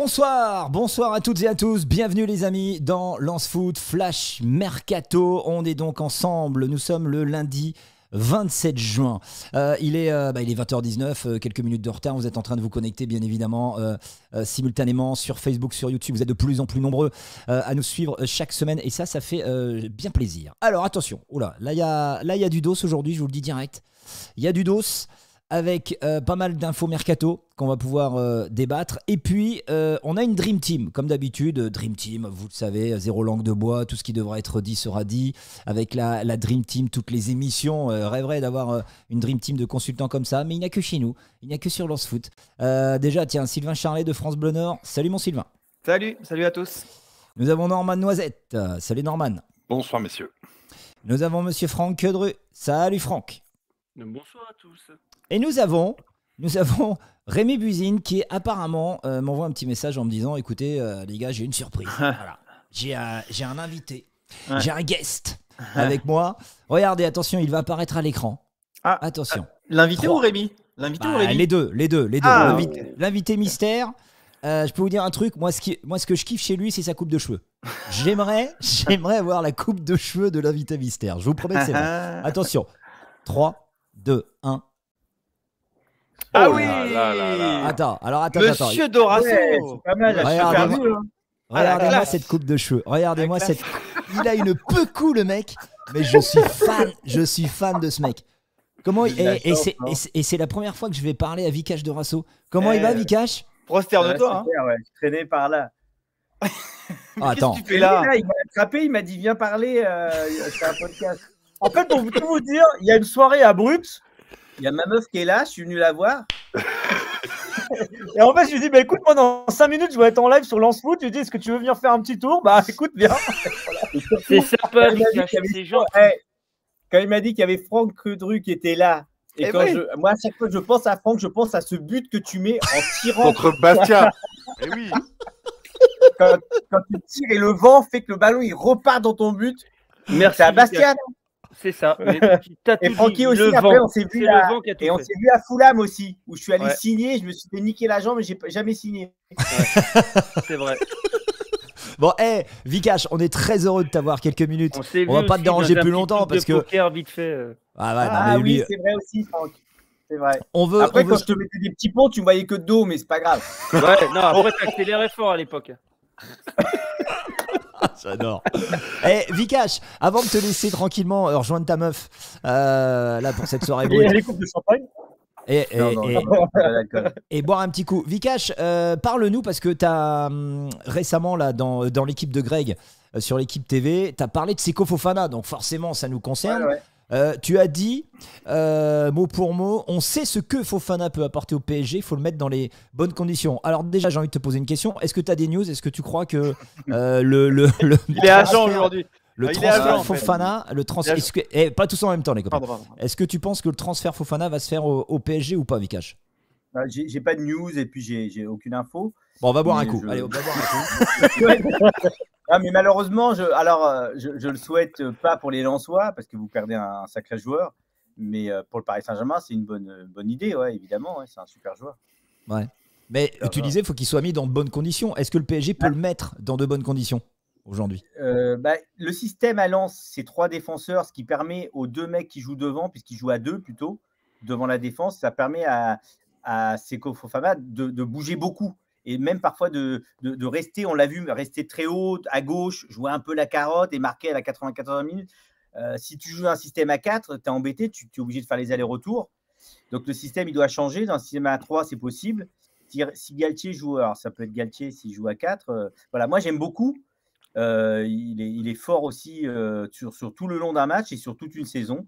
Bonsoir, bonsoir à toutes et à tous, bienvenue les amis dans Lance Foot Flash Mercato. On est donc ensemble, nous sommes le lundi 27 juin. Euh, il, est, euh, bah, il est 20h19, euh, quelques minutes de retard. Vous êtes en train de vous connecter, bien évidemment, simultanément sur Facebook, sur YouTube. Vous êtes de plus en plus nombreux à nous suivre chaque semaine. Et ça, ça fait bien plaisir. Alors, attention. Oh là, il y là, y a du dos aujourd'hui, je vous le dis direct. Il y a du dos avec euh, pas mal d'infos mercato qu'on va pouvoir euh, débattre. Et puis, euh, on a une Dream Team, comme d'habitude. Dream Team, vous le savez, zéro langue de bois, tout ce qui devra être dit sera dit. Avec la, Dream Team, toutes les émissions. rêveraient d'avoir une Dream Team de consultants comme ça, mais il n'y a que chez nous, il n'y a que sur Lance Foot. déjà, tiens, Sylvain Charlet de France Bleu Nord. Salut mon Sylvain. Salut, salut à tous. Nous avons Norman Noisette. salut Norman. Bonsoir messieurs. Nous avons monsieur Franck Quedru. Salut Franck. Bonsoir à tous. Et nous avons, nous avons Rémi Buzine qui apparemment euh, m'envoie un petit message en me disant écoutez euh, les gars j'ai une surprise. J'ai un, invité, j'ai un guest avec moi. Regardez attention il va apparaître à l'écran. Ah, attention. Ah, l'invité ou Rémi L'invité bah, Les deux, les deux, les deux. Ah, l'invité, mystère. Euh, je peux vous dire un truc, moi ce, qui, moi ce que je kiffe chez lui, c'est sa coupe de cheveux. J'aimerais, j'aimerais avoir la coupe de cheveux de l'invité mystère. Je vous promets que c'est vrai. Attention. 3, 2, 1. Ah oh oui Attends, alors attends, Monsieur attends. Dorasso Regardez-moi ah, cette coupe de cheveux. Regardez-moi cette... Il a une peu cool, le mec. Mais je suis fan, je suis fan de ce mec. Comment il... Hein. et, c'est la première fois que je vais parler à Vikash Dorasso. Comment il va, Vikash Prosterne-toi. Hein. je traînais par là. Ah, attends. Tu là, il m'a attrapé, il m'a dit viens parler, euh, c'est un podcast. En fait, pour tout vous dire, il y a une soirée à Bruxelles. Il y a ma meuf qui est là, je suis venu la voir. Et en fait, je lui dis, bah, écoute, moi, dans 5 minutes, je vais être en live sur Lance Foot. Je lui dis, est-ce que tu veux venir faire un petit tour Bah, écoute, viens. C'est sympa, les gens. Eh, quand il m'a dit qu'il y avait Franck Crudru qui était là, et, eh moi, à chaque fois que je pense à Franck, je pense à ce but que tu mets en tirant. Contre Bastia. et eh oui. Quand, quand, tu tires et le vent fait que le ballon il repart dans ton but. Merci à Bastia. C'est ça. et Francky aussi, après, on s'est vu, à... et vu à aussi, où je suis allé signer, je me suis fait niquer la jambe, mais j'ai jamais signé. c'est vrai. Bon, hé, hey, Vikash, on est très heureux de t'avoir quelques minutes. On, va pas te déranger plus longtemps parce que. Poker, vite fait. Euh. Ah, ah oui, c'est vrai aussi, Franck. C'est vrai. On veut, après, quand je te mettais des petits ponts, tu me voyais que de dos, mais c'est pas grave. Ouais, non, après, t'accélérais fort à l'époque. J'adore. Eh, Vikash, avant de te laisser tranquillement euh, rejoindre ta meuf, euh, là, pour cette soirée Et boire un petit coup. Vikash, euh, parle-nous parce que tu as hum, récemment, là, dans, l'équipe de Greg, sur l'équipe TV, tu as parlé de Seko donc forcément, ça nous concerne. Euh, tu as dit, euh, mot pour mot, on sait ce que Fofana peut apporter au PSG, il faut le mettre dans les bonnes conditions. Alors déjà, j'ai envie de te poser une question. Est-ce que tu as des news Est-ce que tu crois que euh, le, transfert Fofana, le transfert... Eh, pas tous en même temps les copains. Est-ce que tu penses que le transfert Fofana va se faire au, PSG ou pas, Vikash bah, j'ai pas de news et puis j'ai aucune info. Bon, on va boire un coup. Allez, on va boire un coup. mais malheureusement, je, alors, euh, je, le souhaite pas pour les Lensois parce que vous perdez un, sacré joueur. Mais euh, pour le Paris Saint-Germain, c'est une bonne, bonne idée, ouais, évidemment. c'est un super joueur. Ouais. Mais utiliser, il faut qu'il soit mis dans de bonnes conditions. Est-ce que le PSG peut ah. le mettre dans de bonnes conditions aujourd'hui euh, bah, Le système à Lens, c'est trois défenseurs, ce qui permet aux deux mecs qui jouent devant, puisqu'ils jouent à deux plutôt, devant la défense, ça permet à, à Seko de, de, bouger beaucoup et même parfois de, rester, on l'a vu, rester très haut, à gauche, jouer un peu la carotte et marquer à la 94 minutes. Euh, si tu joues un système à 4, tu es embêté, tu, es obligé de faire les allers-retours. Donc le système, il doit changer. Dans un système à 3, c'est possible. Si, Galtier joue, alors ça peut être Galtier s'il joue à 4. Euh, voilà, moi j'aime beaucoup. Euh, il, est, fort aussi euh, sur, tout le long d'un match et sur toute une saison.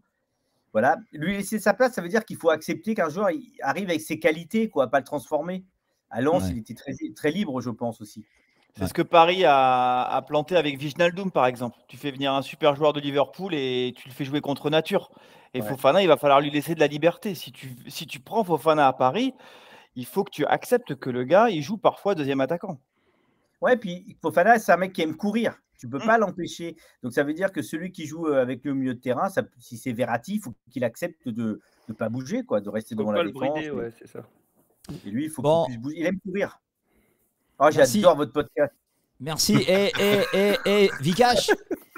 Voilà, lui laisser sa place, ça veut dire qu'il faut accepter qu'un joueur arrive avec ses qualités, quoi, pas le transformer. À Lens, il était très, très libre, je pense aussi. C'est ce que Paris a, planté avec Doom, par exemple. Tu fais venir un super joueur de Liverpool et tu le fais jouer contre nature. Et Fofana, il va falloir lui laisser de la liberté. Si tu, si tu prends Fofana à Paris, il faut que tu acceptes que le gars, il joue parfois deuxième attaquant. Ouais, puis Fofana, c'est un mec qui aime courir. Tu peux mmh. pas l'empêcher. Donc ça veut dire que celui qui joue avec le milieu de terrain, ça, si c'est Verratti, il faut qu'il accepte de ne pas bouger, quoi, de rester devant la défense. Et lui, il faut bon. qu'il Il aime courir. Oh, j'adore votre podcast. Merci. Et, et, et, Vikash,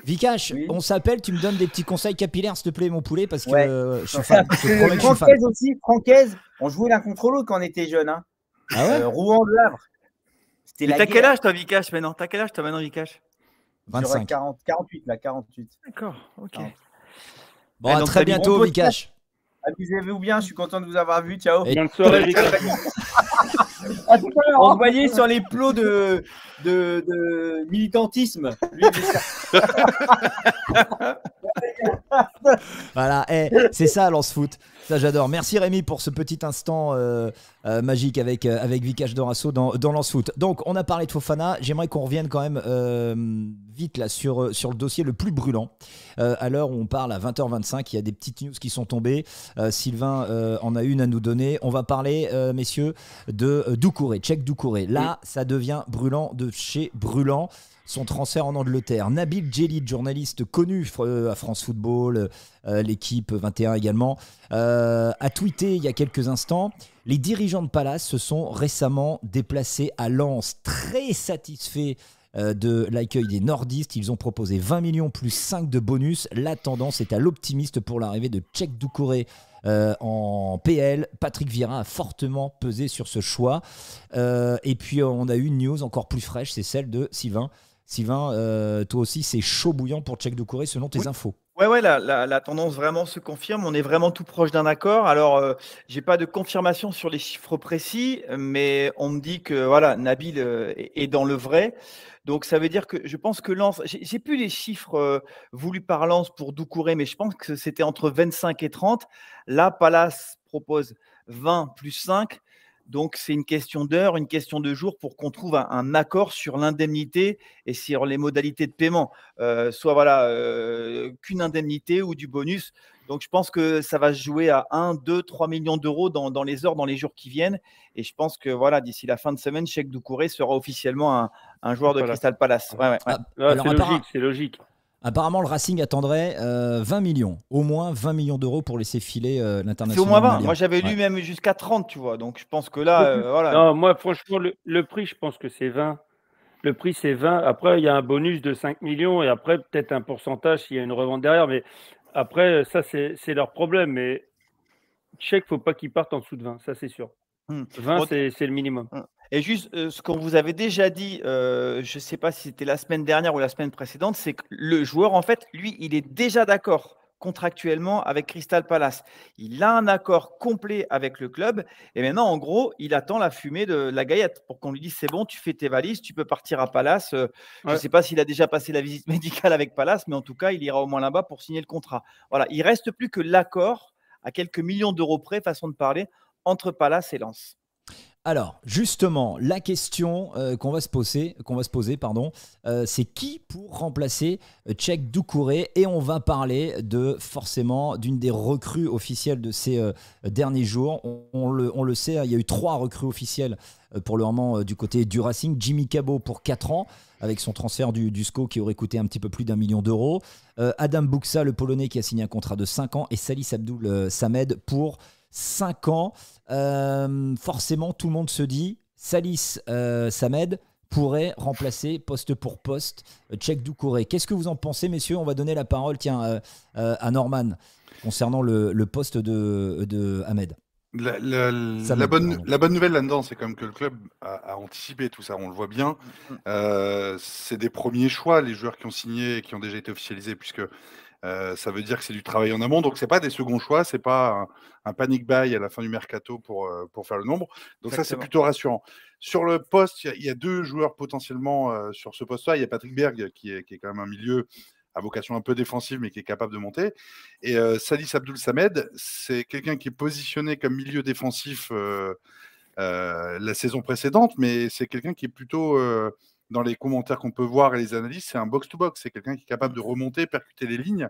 Vikash on s'appelle, tu me donnes des petits conseils capillaires, s'il te plaît, mon poulet, parce que je suis euh, aussi, Francaise, on jouait l'un contre l'autre quand on était jeune. Hein. Rouen de l'œuvre. T'as quel âge, toi, Vikash, maintenant T'as quel âge, toi, maintenant, Vikash 25. 40, 48 là, 48. D'accord, ok. Bon, à très bientôt, Vikash. Amusez-vous bien, je suis content de vous avoir vu. Ciao. Bonne soirée, Vikash. Envoyé sur les plots de, de, de militantisme. Lui, voilà, eh, c'est ça, lance-foot. Ça, j'adore. Merci Rémi pour ce petit instant euh, euh, magique avec, euh, avec Vikash Dorasso dans, dans Lance Foot. Donc, on a parlé de Fofana. J'aimerais qu'on revienne quand même vite là sur, sur le dossier le plus brûlant. à l'heure où on parle à 20h25, il y a des petites news qui sont tombées. Sylvain en a une à nous donner. On va parler, messieurs, de Doucouré, Check Doucouré. Là, ça devient brûlant de chez brûlant son transfert en Angleterre. Nabil Jelly, journaliste connu euh, à France Football, euh, l'équipe 21 également, euh, a tweeté il y a quelques instants Les dirigeants de Palace se sont récemment déplacés à Lens, très satisfaits de l'accueil des nordistes. Ils ont proposé 20 millions plus 5 de bonus. La tendance est à l'optimiste pour l'arrivée de Tchèque Doucouré en PL. Patrick Vieira a fortement pesé sur ce choix. et puis on a eu une news encore plus fraîche, c'est celle de Sylvain Sylvain, euh, toi aussi, c'est chaud bouillant pour Tchèque de selon tes infos. Ouais, ouais, la, tendance vraiment se confirme. On est vraiment tout proche d'un accord. Alors, euh, j'ai pas de confirmation sur les chiffres précis, mais on me dit que voilà, Nabil euh, est dans le vrai. Donc, ça veut dire que je pense que Lens, j'ai plus les chiffres voulus par Lance pour Doucouré, mais je pense que c'était entre 25 et 30. Là, Palace propose 20 plus 5. Donc, c'est une question d'heure, une question de jours pour qu'on trouve un, accord sur l'indemnité et sur les modalités de paiement. Euh, soit voilà, euh, qu'une indemnité ou du bonus. Donc, je pense que ça va se jouer à 1, 2, 3 millions d'euros dans, les heures, dans les jours qui viennent. Et je pense que voilà, d'ici la fin de semaine, Cheikh Doucouré sera officiellement un, joueur de Crystal Palace. Ah, ah, c'est logique, c'est logique. Apparemment, le Racing attendrait 20 euh, millions, au moins 20 millions d'euros pour laisser filer l'international. Euh, c'est au moins 20. Moi, j'avais lu même jusqu'à 30, tu vois. Donc, je pense que là, euh, voilà. moi, franchement, le, prix, je pense que c'est 20. Le prix, c'est 20. Après, il y a un bonus de 5 millions et après, peut-être un pourcentage s'il y a une revente derrière. Mais après, ça, c'est leur problème. Mais chèque, faut pas qu'ils partent en dessous de 20. Ça, c'est sûr. 20, hmm. c'est le minimum. Hmm. Et juste euh, ce qu'on vous avait déjà dit, euh, je ne sais pas si c'était la semaine dernière ou la semaine précédente, c'est que le joueur, en fait, lui, il est déjà d'accord contractuellement avec Crystal Palace. Il a un accord complet avec le club et maintenant, en gros, il attend la fumée de la gaillette pour qu'on lui dise c'est bon, tu fais tes valises, tu peux partir à Palace. Euh, je ne sais pas s'il a déjà passé la visite médicale avec Palace, mais en tout cas, il ira au moins là-bas pour signer le contrat. Voilà, il reste plus que l'accord à quelques millions d'euros près, façon de parler, entre Palace et Lens. Alors, justement, la question euh, qu'on va se poser, qu'on va se poser, pardon, euh, c'est qui pour remplacer euh, Tchèque Doucouré Et on va parler de forcément d'une des recrues officielles de ces derniers jours. On, le, on, le, sait, hein, il y a eu trois recrues officielles pour le moment du côté du Racing. Jimmy Cabot pour 4 ans, avec son transfert du, SCO qui aurait coûté un petit peu plus d'un million d'euros. Adam Buxa, le Polonais, qui a signé un contrat de 5 ans. Et Salis Abdoul Samed pour 5 ans. Euh, forcément, tout le monde se dit Salis euh, Samed pourrait remplacer poste pour poste Tchèque euh, Doucouré. Qu'est-ce que vous en pensez, messieurs On va donner la parole tiens, euh, à Norman concernant le, poste de, Ahmed. La, bonne, nouvelle là-dedans, c'est quand même que le club a, anticipé tout ça, on le voit bien. Mm. c'est des premiers choix, les joueurs qui ont signé et qui ont déjà été officialisés, puisque euh, ça veut dire que c'est du travail en amont, donc c'est pas des seconds choix, c'est pas un, panic buy à la fin du mercato pour, euh, pour faire le nombre. Donc ça c'est plutôt rassurant. Sur le poste, il y, a deux joueurs potentiellement euh, sur ce poste-là. Il y a Patrick Berg qui est, qui est, quand même un milieu à vocation un peu défensive mais qui est capable de monter. Et Salis Abdul Samed, c'est quelqu'un qui est positionné comme milieu défensif la saison précédente, mais c'est quelqu'un qui est plutôt dans les commentaires qu'on peut voir et les analyses, c'est un box-to-box. C'est quelqu'un qui est capable de remonter, percuter les lignes.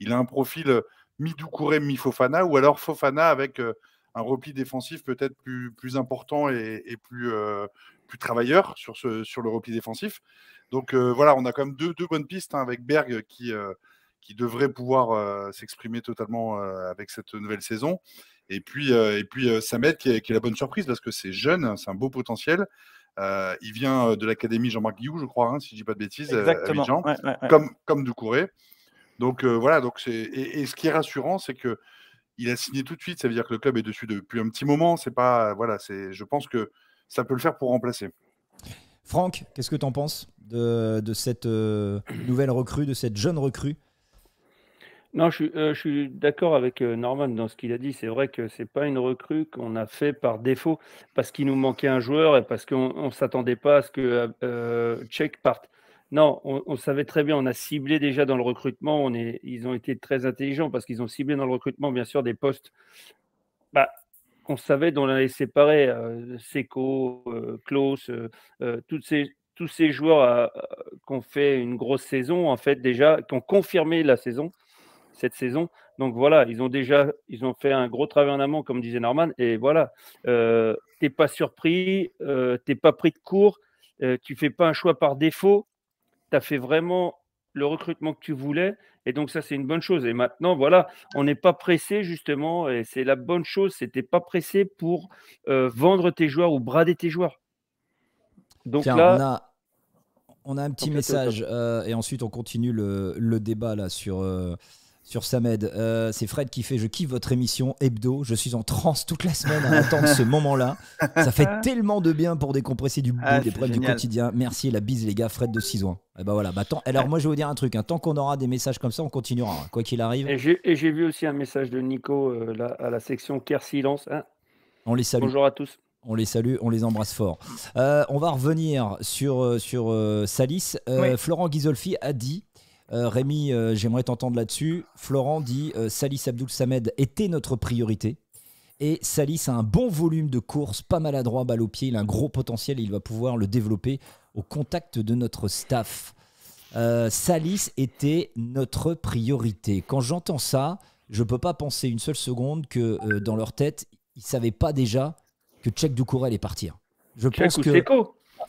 Il a un profil euh, mi-Doucouré, mi-Fofana, ou alors Fofana avec euh, un repli défensif peut-être plus, plus important et, plus, euh, plus travailleur sur, ce, sur le repli défensif. Donc voilà, on a quand même deux, deux bonnes pistes hein, avec Berg qui, qui devrait pouvoir s'exprimer totalement avec cette nouvelle saison. Et puis, et puis Samet qui est la bonne surprise parce que c'est jeune, c'est un beau potentiel. Euh, il vient euh, de l'académie Jean-Marc Guillou, je crois, hein, si je ne dis pas de bêtises, euh, Exactement. Comme, comme Ducouré. Donc voilà, donc c'est et, ce qui est rassurant, c'est que il a signé tout de suite. Ça veut dire que le club est dessus depuis un petit moment. C'est pas voilà, c'est je pense que ça peut le faire pour remplacer. Franck, qu'est-ce que tu en penses de, de cette nouvelle recrue, de cette jeune recrue non, euh, je suis, d'accord avec euh, Norman dans ce qu'il a dit. C'est vrai que ce n'est pas une recrue qu'on a fait par défaut parce qu'il nous manquait un joueur et parce qu'on ne s'attendait pas à ce que euh, euh Tchèque parte. Non, on, savait très bien, on a ciblé déjà dans le recrutement, on est, ils ont été très intelligents parce qu'ils ont ciblé dans le recrutement, bien sûr, des postes qu'on bah, savait dont on allait séparer. Seco, Klaus, toutes ces, tous ces joueurs qui ont fait une grosse saison, en fait, déjà, qui ont confirmé la saison cette saison. Donc voilà, ils ont déjà ils ont fait un gros travail en amont, comme disait Norman. Et voilà, euh, t'es pas surpris, euh, t'es pas pris de court, euh, tu fais pas un choix par défaut. Tu as fait vraiment le recrutement que tu voulais. Et donc ça, c'est une bonne chose. Et maintenant, voilà, on n'est pas pressé justement. Et c'est la bonne chose. C'était pas pressé pour vendre tes joueurs ou brader tes joueurs. Donc là. On a un petit message et ensuite on continue le, débat là sur, sur Samed. Euh, c'est Fred qui fait Je kiffe votre émission hebdo. Je suis en transe toute la semaine à attendre ce moment-là. Ça fait tellement de bien pour décompresser du ah, bout, des problèmes du quotidien. Merci, la bise, les gars. Fred de Cisoin. Et eh ben voilà. Bah, alors, moi, je vais vous dire un truc. Hein. Tant qu'on aura des messages comme ça, on continuera, hein. quoi qu'il arrive. Et j'ai vu aussi un message de Nico euh, à la section Care Silence. Hein. on les salue. Bonjour à tous. On les salue, on les embrasse fort. Euh, on va revenir sur, sur Salis. Florent Ghisolfi a dit euh, Rémi, euh, j'aimerais t'entendre là-dessus. Florent dit euh, Salis Abdul Samed était notre priorité. Et Salis a un bon volume de course, pas maladroit, balle au pied. Il a un gros potentiel et il va pouvoir le développer au contact de notre staff. Salis était notre priorité. Quand j'entends ça, je ne peux pas penser une seule seconde que dans leur tête, ils ne savaient pas déjà que Tchèque Doucouré allait partir. Je pense que.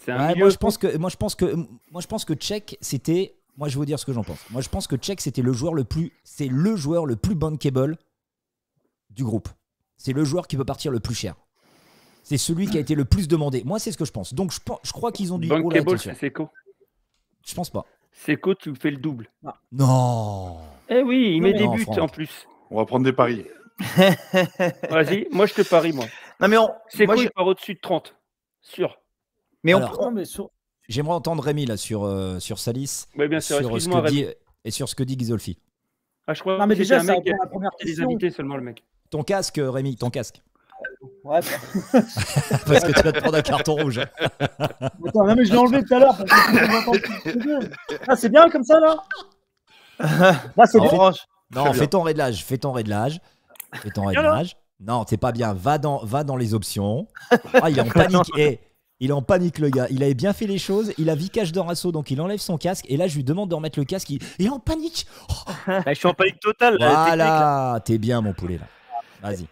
C'est moi, je pense que moi je pense que moi je pense que Tchèque c'était moi, je vais vous dire ce que j'en pense. Moi, je pense que Check, c'était le joueur le plus. C'est le joueur le plus bankable du groupe. C'est le joueur qui peut partir le plus cher. C'est celui qui a été le plus demandé. Moi, c'est ce que je pense. Donc, je, je crois qu'ils ont dû. Bankable, c'est Seco. Je pense pas. Seco, tu fais le double. Ah. Non Eh oui, il met des buts en plus. On va prendre des paris. Vas-y, moi, je te parie, moi. Non, mais on. Seco, moi, je... il part au-dessus de 30. Sûr. Mais on, prend... mais J'aimerais entendre Rémi là sur, euh, sur Salis. Oui, bien sûr, euh, et sur ce que dit Gizolfi. Ah, je crois non, mais que déjà, c'est la première des seulement, le mec. Ton casque, Rémi, ton casque. Ouais. parce que tu vas te prendre un carton rouge. Attends, non, mais je l'ai enlevé tout à l'heure. Ah, c'est bien comme ça là Là, c'est Non, fais ton réglage, fais ton réglage. Fais ton réglage. Non, c'est pas bien. Va dans, va dans les options. Ah, il est en panique. Et eh, il est en panique le gars. Il avait bien fait les choses. Il a vicage d'Orasso, Rasso, donc il enlève son casque. Et là, je lui demande de remettre le casque. Il, est en panique. Oh. je suis en panique totale. Voilà, t'es bien mon poulet là. Vas-y.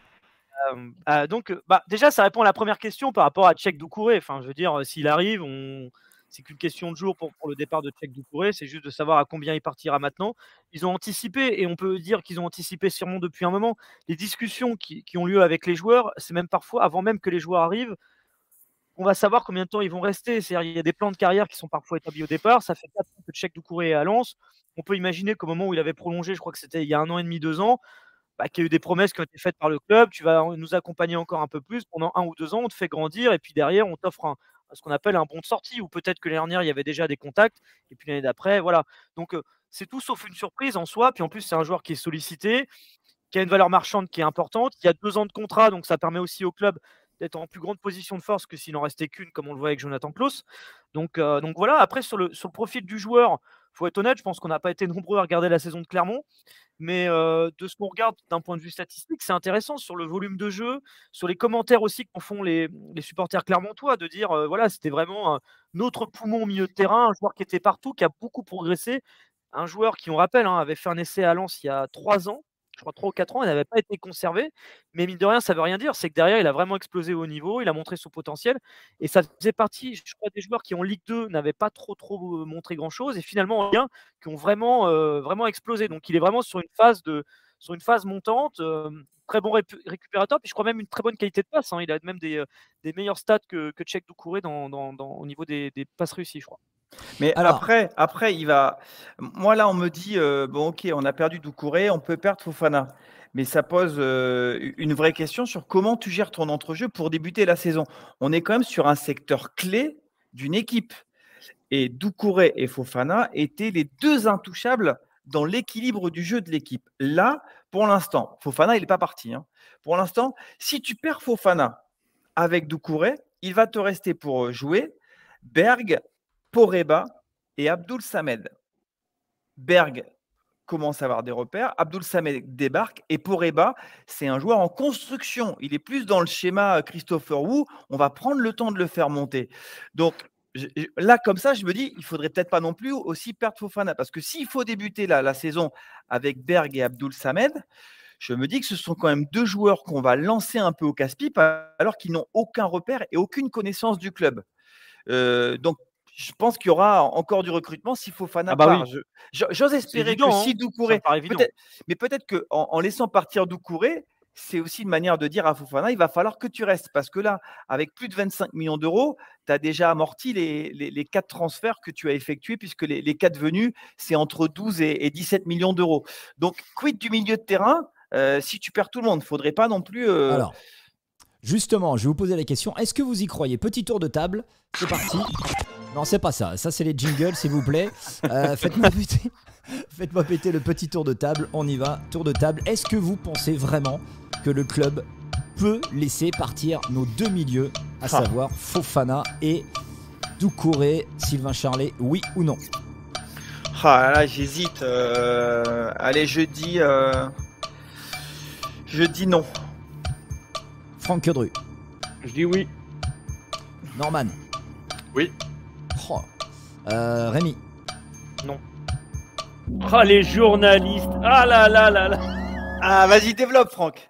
Euh, euh, donc, euh, bah, déjà, ça répond à la première question par rapport à Tchèque Doucouré. Enfin, je veux dire, s'il arrive, on... c'est qu'une question de jour pour, le départ de Tchèque Doucouré. C'est juste de savoir à combien il partira maintenant. Ils ont anticipé, et on peut dire qu'ils ont anticipé sûrement depuis un moment, les discussions qui ont lieu avec les joueurs. C'est même parfois avant même que les joueurs arrivent on va savoir combien de temps ils vont rester. C'est-à-dire, il y a des plans de carrière qui sont parfois établis au départ. Ça fait quatre ans que Tchèque Doucouré est à Lens. On peut imaginer qu'au moment où il avait prolongé, je crois que c'était il y a un an et demi, deux ans, bah, qu'il y a eu des promesses qui ont été faites par le club. Tu vas nous accompagner encore un peu plus pendant un ou deux ans. On te fait grandir et puis derrière, on t'offre ce qu'on appelle un bon de sortie, ou peut-être que l'année dernière, il y avait déjà des contacts, et puis l'année d'après, voilà. Donc, euh, c'est tout sauf une surprise en soi. Puis en plus, c'est un joueur qui est sollicité, qui a une valeur marchande qui est importante. Il y a deux ans de contrat, donc ça permet aussi au club d'être en plus grande position de force que s'il n'en restait qu'une, comme on le voit avec Jonathan Klaus. Donc, euh, donc voilà, après sur le, profil du joueur, faut être honnête, je pense qu'on n'a pas été nombreux à regarder la saison de Clermont, mais euh, de ce qu'on regarde d'un point de vue statistique, c'est intéressant sur le volume de jeu, sur les commentaires aussi qu'en font les, supporters clermontois, de dire euh, voilà, c'était vraiment un autre poumon au milieu de terrain, un joueur qui était partout, qui a beaucoup progressé, un joueur qui, on rappelle, hein, avait fait un essai à Lens il y a trois ans, je crois, 3 ou 4 ans, il n'avait pas été conservé Mais mine de rien, ça ne veut rien dire. C'est que derrière, il a vraiment explosé au niveau, il a montré son potentiel. Et ça faisait partie, je crois, des joueurs qui en Ligue 2 n'avaient pas trop, trop euh, montré grand-chose. Et finalement, en Ligue qui ont vraiment, euh, vraiment explosé. Donc, il est vraiment sur une phase, de, sur une phase montante. Euh, très bon récupérateur, puis je crois même une très bonne qualité de passe. Hein. Il a même des, des meilleurs stats que, que Tchèque Doucouré dans, dans, au niveau des, des passes réussies, je crois. Mais après, après, il va. Moi, là, on me dit euh, bon, ok, on a perdu Doucouré, on peut perdre Fofana. Mais ça pose euh, une vraie question sur comment tu gères ton entrejeu pour débuter la saison. On est quand même sur un secteur clé d'une équipe. Et Doucouré et Fofana étaient les deux intouchables dans l'équilibre du jeu de l'équipe. Là, pour l'instant, Fofana, il n'est pas parti. Hein. Pour l'instant, si tu perds Fofana avec Doucouré, il va te rester pour euh, jouer Berg, Poreba et Abdul Samed. Berg commence à avoir des repères. Abdul Samed débarque et Poreba, c'est un joueur en construction. Il est plus dans le schéma euh, Christopher Wu. On va prendre le temps de le faire monter. Donc là, comme ça, je me dis, il faudrait peut-être pas non plus aussi perdre Fofana. Parce que s'il faut débuter la, saison avec Berg et Abdul Samed, je me dis que ce sont quand même deux joueurs qu'on va lancer un peu au casse-pipe alors qu'ils n'ont aucun repère et aucune connaissance du club. Euh, donc je pense qu'il y aura encore du recrutement si Fofana ah bah part. J'ose espérer que si hein. Doucouré, mais peut-être qu'en en, laissant partir Doucouré, c'est aussi une manière de dire à Fofana, il va falloir que tu restes. Parce que là, avec plus de 25 millions d'euros, tu as déjà amorti les, les, quatre transferts que tu as effectués, puisque les, les quatre venus, c'est entre 12 et, 17 millions d'euros. Donc, quid du milieu de terrain euh, si tu perds tout le monde Faudrait pas non plus. Euh, Alors, justement, je vais vous poser la question est-ce que vous y croyez Petit tour de table, c'est parti. Non, c'est pas ça. Ça, c'est les jingles, s'il vous plaît. Euh, faites-moi péter. Faites péter le petit tour de table. On y va. Tour de table. Est-ce que vous pensez vraiment que le club peut laisser partir nos deux milieux, à ah. savoir Fofana et Doucouré, Sylvain Charlet, oui ou non Ah là, j'hésite. Euh, allez, je dis, euh, je dis non. Franck Quedru. Je dis oui. Norman. Oui. Euh, Rémi. Non. Ah, les journalistes. Ah là là là là. Ah, vas-y, développe, Franck.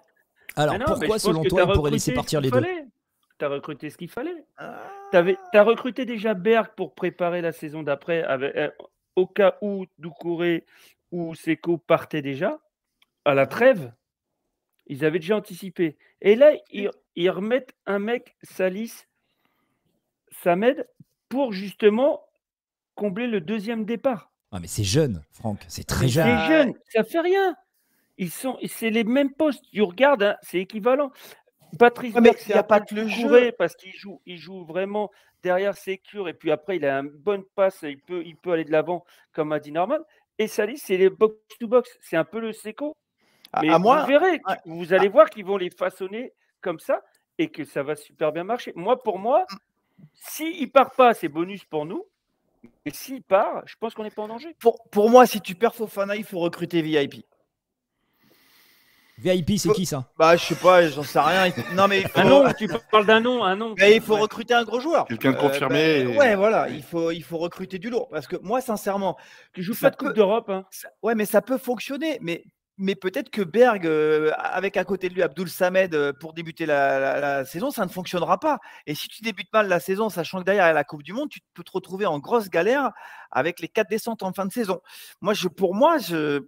Alors, pourquoi, selon toi, on pourrait laisser partir les deux T'as recruté ce qu'il fallait. T'as recruté déjà Berg pour préparer la saison d'après, euh, au cas où Doucouré ou Seco partaient déjà à la trêve. Ils avaient déjà anticipé. Et là, ils, ils remettent un mec, Salis, Samed, pour justement combler le deuxième départ. Ah, mais c'est jeune, Franck, c'est très jeune. C'est jeune, ça fait rien. Ils sont, c'est les mêmes postes. Tu regardes, hein, c'est équivalent. Patrice il a, pas que le jeu parce qu'il joue, il joue vraiment derrière ses et puis après il a une bonne passe, il peut, il peut aller de l'avant comme a dit Norman. Et Salis, c'est les box to box, c'est un peu le Seco. Ah, mais vous verrez, vous allez ah. voir qu'ils vont les façonner comme ça et que ça va super bien marcher. Moi, pour moi, mm. s'il si ne part pas, c'est bonus pour nous et s'il part, je pense qu'on n'est pas en danger. Pour, pour, moi, si tu perds Fofana, il faut recruter VIP. VIP, c'est qui ça Bah, je sais pas, j'en sais rien. Non, mais un nom, tu parles d'un nom, un nom. il faut recruter un gros joueur. Quelqu'un de euh, confirmé. Bah, ouais, voilà, il faut, il faut recruter du lourd. Parce que moi, sincèrement, je joue pas de Coupe d'Europe. Hein. Ouais, mais ça peut fonctionner. Mais mais peut-être que Berg, euh, avec à côté de lui Abdul Samed euh, pour débuter la, saison, ça ne fonctionnera pas. Et si tu débutes mal la saison, sachant que derrière il y a la Coupe du Monde, tu peux te retrouver en grosse galère avec les quatre descentes en fin de saison. Moi, je, pour moi, C'est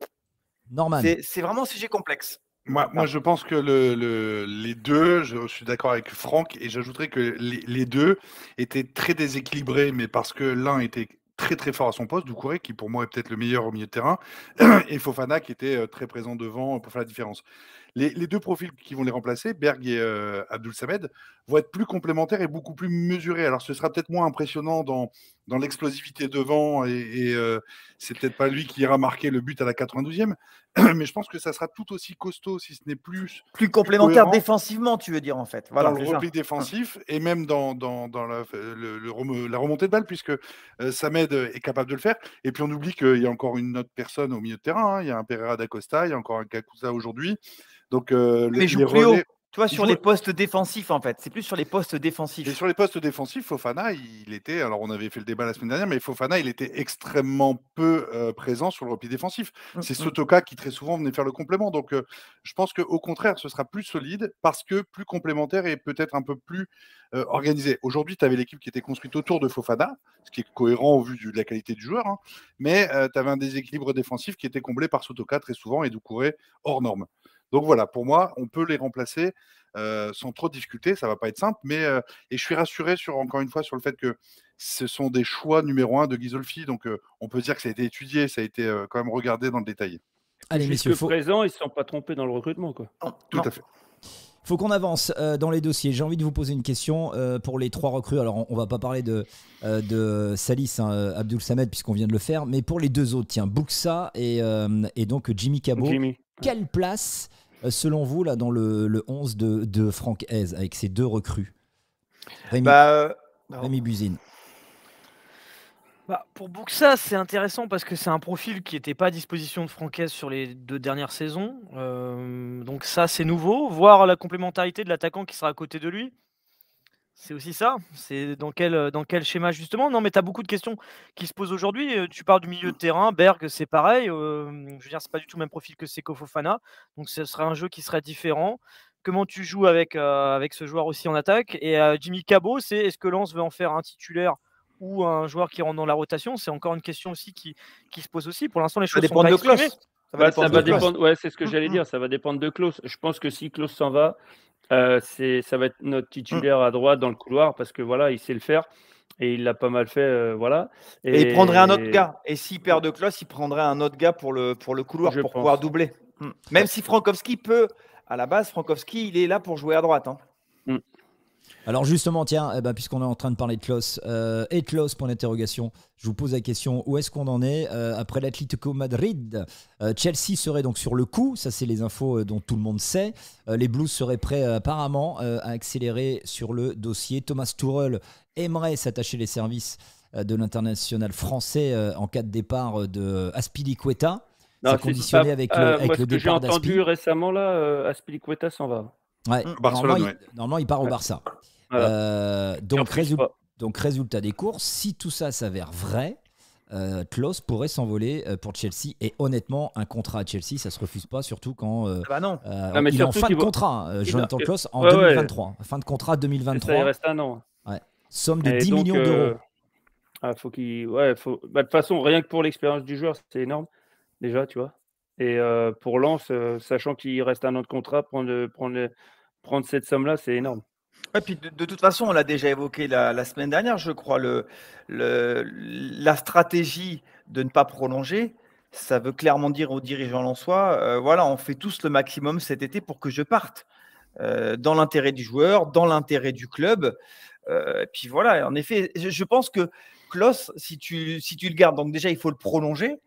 vraiment un sujet complexe. Moi, moi, je pense que le, les deux, je, suis d'accord avec Franck, et j'ajouterais que les, deux étaient très déséquilibrés, mais parce que l'un était très très fort à son poste, Doucouré qui pour moi est peut-être le meilleur au milieu de terrain, mmh. et Fofana qui était euh, très présent devant pour faire la différence. Les, deux profils qui vont les remplacer, Berg et euh, Abdul Samed, vont être plus complémentaires et beaucoup plus mesurés. Alors ce sera peut-être moins impressionnant dans dans l'explosivité devant, et, euh, c'est peut-être pas lui qui ira marquer le but à la 92e, mais je pense que ça sera tout aussi costaud, si ce n'est plus. Plus complémentaire défensivement, tu veux dire, en fait. Voilà, le repli défensif et même dans, dans, la, euh, la, remontée de balle, puisque euh, Samed est capable de le faire. Et puis on oublie qu'il y a encore une autre personne au milieu de terrain. Hein. Il y a un Pereira d'Acosta, il y a encore un Kakusa aujourd'hui. Donc, les, sur les postes défensifs, en fait. C'est plus sur les postes défensifs. sur les postes défensifs, Fofana, il était. Alors, on avait fait le débat la semaine dernière, mais Fofana, il était extrêmement peu euh, présent sur le repli défensif. Mm, C'est mm. Sotoka qui, très souvent, venait faire le complément. Donc, euh, je pense qu'au contraire, ce sera plus solide parce que plus complémentaire et peut-être un peu plus euh, organisé. Aujourd'hui, tu avais l'équipe qui était construite autour de Fofana, ce qui est cohérent au vu de la qualité du joueur. Hein. mais tu avais un déséquilibre défensif qui était comblé par Sotoka très souvent et courait hors norme. Donc voilà, pour moi, on peut les remplacer sans trop de difficultés. Ça va pas être simple, mais et je suis rassuré sur encore une fois sur le fait que ce sont des choix numéro un de Ghisolfi. Donc on peut dire que ça a été étudié, ça a été quand même regardé dans le détail. Allez, messieurs, faut... présent, ils ne se sont pas trompés dans le recrutement, quoi. tout à fait faut qu'on avance dans les dossiers. J'ai envie de vous poser une question pour les trois recrues. Alors, on, va pas parler de, de Salis, hein, Abdul Samed, puisqu'on vient de le faire, mais pour les deux autres, tiens, Buxa et, et donc Jimmy Cabot. Quelle place, euh, selon vous, là, dans le, 11 de, Franck Hez, avec ses deux recrues Rémi, bah, euh, Buzine. Bah, pour Buxa, c'est intéressant parce que c'est un profil qui n'était pas à disposition de Heys sur les deux dernières saisons. Euh, donc ça, c'est nouveau. Voir la complémentarité de l'attaquant qui sera à côté de lui. C'est aussi ça. C'est dans quel, dans quel schéma justement Non, mais tu as beaucoup de questions qui se posent aujourd'hui. Tu parles du milieu de mmh. terrain. Berg, c'est pareil. je veux dire, c'est pas du tout le même profil que Seko Donc, ce serait un jeu qui serait différent. Comment tu joues avec, avec ce joueur aussi en attaque Et Jimmy Cabot, c'est est-ce que Lance veut en faire un titulaire ou un joueur qui rentre dans la rotation C'est encore une question aussi qui, se pose aussi. Pour l'instant, les choses ça sont Ça va, dépendre. c'est ce que mmh, j'allais mmh. dire. Ça va dépendre de Klaus. Je pense que si Klaus s'en va, euh, c'est, ça va être notre titulaire à droite dans le couloir parce que voilà, il sait le faire et il l'a pas mal fait. Euh, voilà. Et, il prendrait un autre gars. Et s'il perd de classe il prendrait un autre gars pour le, pour le couloir pour pouvoir doubler. Hmm. Même si Frankowski peut, à la base, Frankowski, il est là pour jouer à droite. Hein. Alors justement, tiens, eh ben, puisqu'on est en train de parler de Klaus, euh, et Klaus, point d'interrogation, je vous pose la question, où est-ce qu'on en est euh, après l'Atlético Madrid euh, Chelsea serait donc sur le coup, ça c'est les infos dont tout le monde sait. les Blues seraient prêts apparemment à accélérer sur le dossier. Thomas tourel aimerait s'attacher les services de l'international français en cas de départ de Aspilicueta. C'est conditionné avec le, avec moi, que j'ai entendu récemment là, Aspilicueta s'en va. Mmh. Ouais, normalement, il, part au Barça. Euh, oh. donc, résultat, des courses, si tout ça s'avère vrai, euh, Klaus pourrait s'envoler euh, pour Chelsea. Et honnêtement, un contrat à Chelsea, ça se refuse pas, surtout quand euh, ah bah non. Euh, il est en fin de contrat, Jonathan en 2023. Fin de contrat 2023. il reste un an. Hein. Somme de 10 millions d'euros. Ah, faut qu'il... Bah, de toute façon, rien que pour l'expérience du joueur, c'est énorme, déjà, tu vois. Et pour Lens, sachant qu'il reste un an de contrat, prendre, prendre, prendre cette somme-là, c'est énorme de, toute façon, on l'a déjà évoqué la, semaine dernière, je crois, le, la stratégie de ne pas prolonger, ça veut clairement dire aux dirigeants lensois, euh, voilà, on fait tous le maximum cet été pour que je parte, euh, dans l'intérêt du joueur, dans l'intérêt du club. Euh, et puis voilà, en effet, je, pense que Klaus, si tu, si tu le gardes, donc déjà, il faut le prolonger.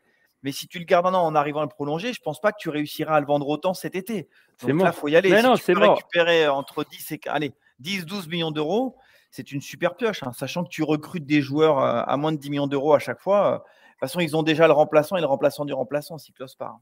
Mais si tu le gardes maintenant en arrivant à le prolonger, je pense pas que tu réussiras à le vendre autant cet été. Donc là, il faut y aller. non, tu peux récupérer entre 10 et allez, 10-12 millions d'euros, c'est une super pioche, hein. sachant que tu recrutes des joueurs euh, à moins de 10 millions d'euros à chaque fois. Euh, de toute façon, ils ont déjà le remplaçant et le remplaçant du remplaçant, si close part.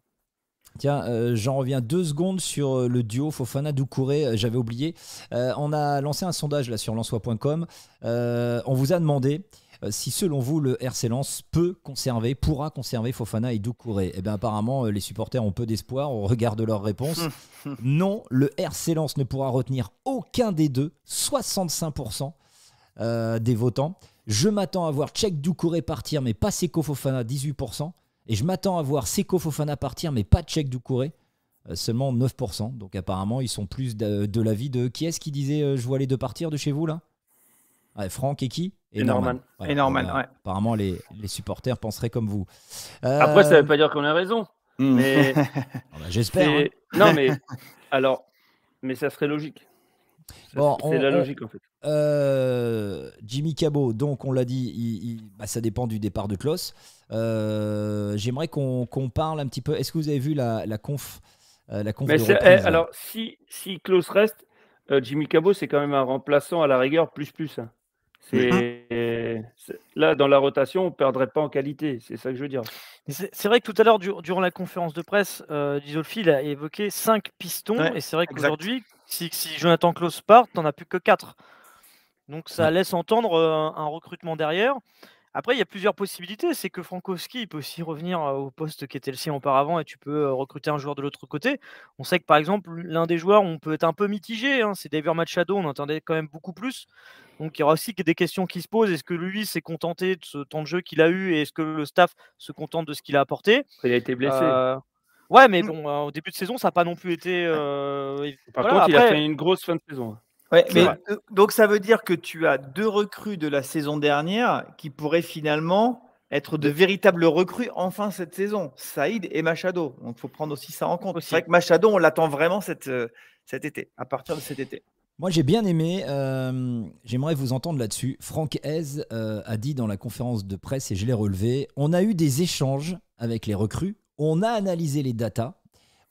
Tiens, euh, j'en reviens deux secondes sur le duo Fofana Doucouré, j'avais oublié. on a lancé un sondage là sur lançois.com. on vous a demandé euh, si selon vous le RC Lens peut conserver, pourra conserver Fofana et Doucouré Eh bien apparemment euh, les supporters ont peu d'espoir au regard de leur réponse. non, le RC Lens ne pourra retenir aucun des deux, 65% euh, des votants. Je m'attends à voir Tchèque Doucouré partir mais pas Seko Fofana, 18%. Et je m'attends à voir Seko Fofana partir mais pas Tchèque Doucouré seulement 9%. Donc apparemment, ils sont plus de, l'avis de qui est-ce qui disait je vois aller deux partir de chez vous là Franck et qui et, Norman. Apparemment, les, supporters penseraient comme vous. Euh, Après, ça ne veut pas dire qu'on a raison. Hmm. Mais... Ah bah, j'espère. Hein. Non, mais alors, mais ça serait logique. c'est la logique en fait. Euh, Jimmy Cabot, donc on l'a dit, bah, ça dépend du départ de Klaus. Euh, j'aimerais qu'on parle un petit peu. Est-ce que vous avez vu la, la conf, la eh, Alors, si, si Klaus reste, Jimmy Cabot, c'est quand même un remplaçant à la rigueur plus plus. Hein. Hein là, dans la rotation, on ne perdrait pas en qualité, c'est ça que je veux dire. C'est vrai que tout à l'heure, durant la conférence de presse, euh, il a évoqué 5 pistons, et c'est vrai qu'aujourd'hui, si, Jonathan Klaus part, tu n'en as plus que 4. Donc ça laisse entendre euh, un recrutement derrière. Après, il y a plusieurs possibilités. C'est que Frankowski il peut aussi revenir au poste qui était le sien auparavant et tu peux recruter un joueur de l'autre côté. On sait que par exemple, l'un des joueurs, on peut être un peu mitigé. Hein, c'est David Machado, on entendait quand même beaucoup plus. Donc il y aura aussi des questions qui se posent. Est-ce que lui s'est contenté de ce temps de jeu qu'il a eu et est-ce que le staff se contente de ce qu'il a apporté Il a été blessé. Ouais, mais bon, au début de saison, ça n'a pas non plus été. Par contre, il a fait une grosse fin de saison mais euh, donc ça veut dire que tu as deux recrues de la saison dernière qui pourraient finalement être de véritables recrues enfin cette saison, Saïd et Machado. Donc il faut prendre aussi ça en compte. C'est vrai que Machado, on l'attend vraiment euh, cet été, à partir de cet été. Moi j'ai bien aimé, euh, j'aimerais vous entendre là-dessus. Franck Hez a dit dans la conférence de presse, et je l'ai relevé, on a eu des échanges avec les recrues, on a analysé les datas,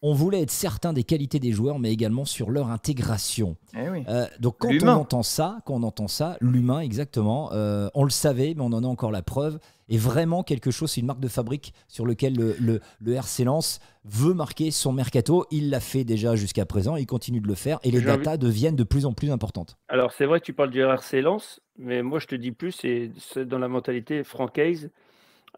on voulait être certain des qualités des joueurs, mais également sur leur intégration. Eh euh, donc quand on entend ça, quand entend ça, l'humain exactement, euh, on le savait, mais on en a encore la preuve. Et vraiment quelque chose, c'est une marque de fabrique sur lequel le, le, RC Lens veut marquer son mercato. Il l'a fait déjà jusqu'à présent, il continue de le faire, et les datas deviennent de plus en plus importantes. Alors c'est vrai, que tu parles du RC Lens, mais moi je te dis plus, c'est dans la mentalité francaise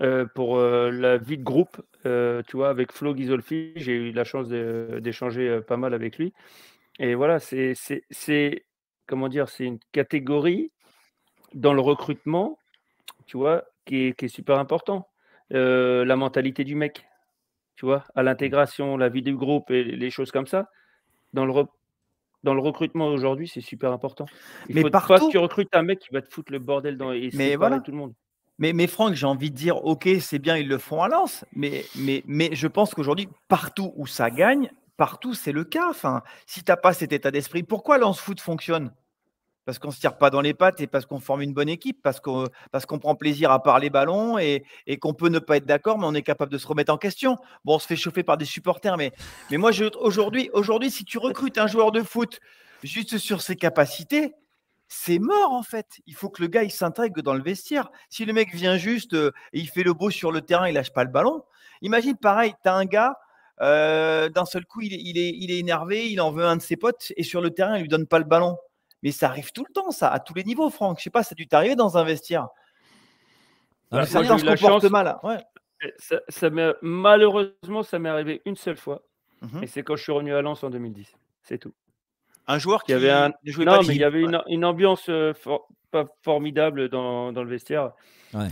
euh, pour euh, la vie de groupe. Euh, tu vois, avec Flo Ghisolfi, j'ai eu la chance d'échanger pas mal avec lui. Et voilà, c'est comment dire, c'est une catégorie dans le recrutement, tu vois, qui est, super important. la mentalité du mec, tu vois, à l'intégration, la vie du groupe et les choses comme ça. Dans le, dans le recrutement aujourd'hui, c'est super important. Il mais faut pas que tu recrutes un mec qui va te foutre le bordel dans et mais voilà. tout le monde. Mais, Franck, j'ai envie de dire, ok, c'est bien, ils le font à Lens, mais, mais, mais je pense qu'aujourd'hui, partout où ça gagne, partout, c'est le cas. Enfin, si tu n'as pas cet état d'esprit, pourquoi Lens Foot fonctionne parce qu'on ne se tire pas dans les pattes et parce qu'on forme une bonne équipe, parce qu'on parce prend plaisir à parler ballon et, et qu'on peut ne pas être d'accord, mais on est capable de se remettre en question. Bon, on se fait chauffer par des supporters, mais, mais moi, aujourd'hui, aujourd'hui, si tu recrutes un joueur de foot juste sur ses capacités, c'est mort en fait. Il faut que le gars il s'intègre dans le vestiaire. Si le mec vient juste euh, et il fait le beau sur le terrain, il lâche pas le ballon. Imagine pareil, tu as un gars, euh, d'un seul coup il, est, il est énervé, il en veut un de ses potes et sur le terrain il lui donne pas le ballon. Mais ça arrive tout le temps, ça, à tous les niveaux, Franck. Je sais pas, ça a dû t'arriver dans un vestiaire. Bah, hein, eh, ça mal. malheureusement, ça m'est arrivé une seule fois. Mmh et c'est quand je suis revenu à Lens en 2010. C'est tout. Un joueur qui avait un... mais il y avait une, ambiance euh, pas formidable dans, dans le vestiaire.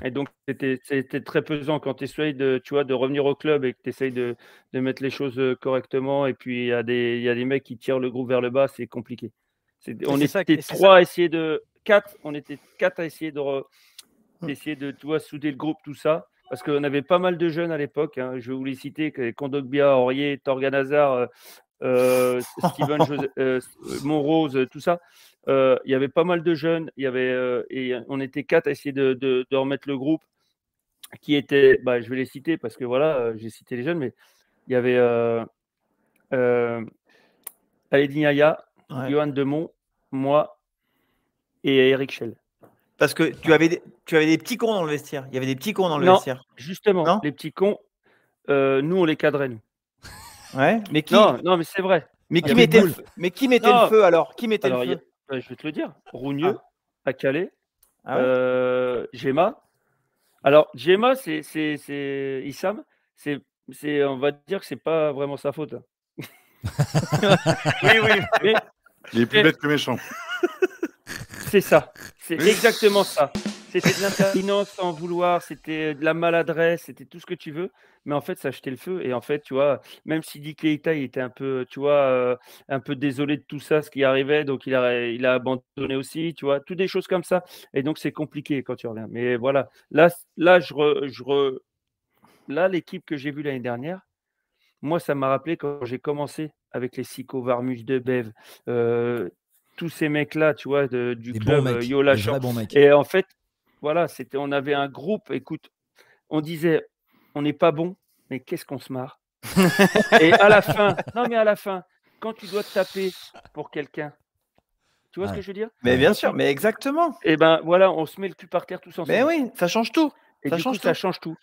Et donc, c'était très pesant quand tu essayes de, tu vois, de revenir au club et que tu essayes de, de, mettre les choses euh, correctement. Et puis, il y, a des, y a des mecs qui tirent le groupe vers le bas, c'est compliqué. c'est on est était trois à essayer de. Quatre, on était quatre à essayer de, hmm. essayer de tu souder le groupe, tout ça. Parce qu'on avait pas mal de jeunes à l'époque. Hein. je voulais vous les citer Kondogbia, Aurier, Torgan Hazard, euh, euh, Steven euh, Monrose, euh, tout ça. Il y avait pas mal de jeunes. Il y avait et on était quatre à essayer de, remettre le groupe qui était bah, je vais les citer parce que voilà, j'ai cité les jeunes, mais il y avait euh, euh Johan Demont, moi et Eric Schell. Parce que tu avais, des, tu avais des petits cons dans le vestiaire. Il y avait des petits cons dans le vestiaire. Justement, les petits cons, nous on les cadrait, nous mais Non, non mais c'est vrai. Mais qui, mettait le, mais qui mettait le feu alors Qui mettait le feu euh, Je vais te le dire. Rougneux, à ah. Calais, ah euh, Gemma. Alors, Gemma, c'est Issam. C'est, on va dire que c'est pas vraiment sa faute. oui, oui. Il est plus bête que méchant. C'est ça. C'est exactement ça. C'était de l'impertinence sans vouloir, c'était euh, de la maladresse, c'était tout ce que tu veux. Mais en fait, ça jetait le feu. Et en fait, tu vois, même si Dick Keita, il était un peu, tu vois, euh, un peu désolé de tout ça, ce qui arrivait, donc il a, il a abandonné aussi, tu vois, toutes des choses comme ça. Et donc, c'est compliqué quand tu reviens. Mais voilà, là, là, je, je là, l'équipe que j'ai vue l'année dernière, moi, ça m'a rappelé quand j'ai commencé avec les Sico, Varmus, de euh, tous ces mecs-là, tu vois, de, du des club euh, Yola. Et en fait, voilà, c'était, on avait un groupe. Écoute, on disait, on n'est pas bon, mais qu'est-ce qu'on se marre. et à la fin, non mais à la fin, quand tu dois te taper pour quelqu'un, tu vois ce que je veux dire Mais bien sûr, mais exactement. Et eh ben voilà, on se met le cul par terre tous ensemble. Mais oui, ça change tout. ça change tout. ça change tout.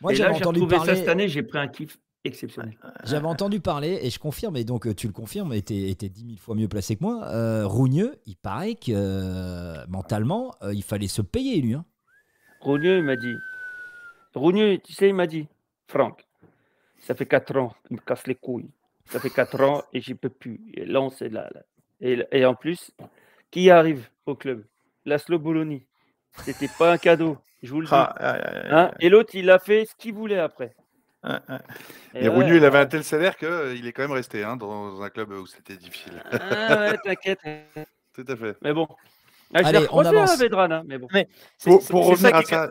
Moi, j'ai trouvé. ça cette année, j'ai pris un kiff exceptionnel. J'avais entendu parler, et je confirme, et donc euh, tu le confirmes, et était 10 000 fois mieux placé que moi. Euh, Rougneux, il paraît que euh, mentalement, il fallait se payer, lui. Hein. Rougneux, il m'a dit. Rougneux, tu sais, il m'a dit, Franck, ça fait 4 ans, il me casse les couilles. Ça fait 4 ans et j'ai peux plus. Lancer là, Et, en plus, qui arrive au club La ce C'était pas un cadeau, je vous le ah, dis. Hein? et l'autre, il a fait ce qu'il voulait après. Mais Rougnou, il avait un tel salaire qu'il euh, est quand même resté hein, dans un club où c'était difficile. ah ouais, t'inquiète. Tout à fait. Mais bon. Ah, Allez, on avance. À hein, Védran, hein, mais bon. pour, pour revenir à ça.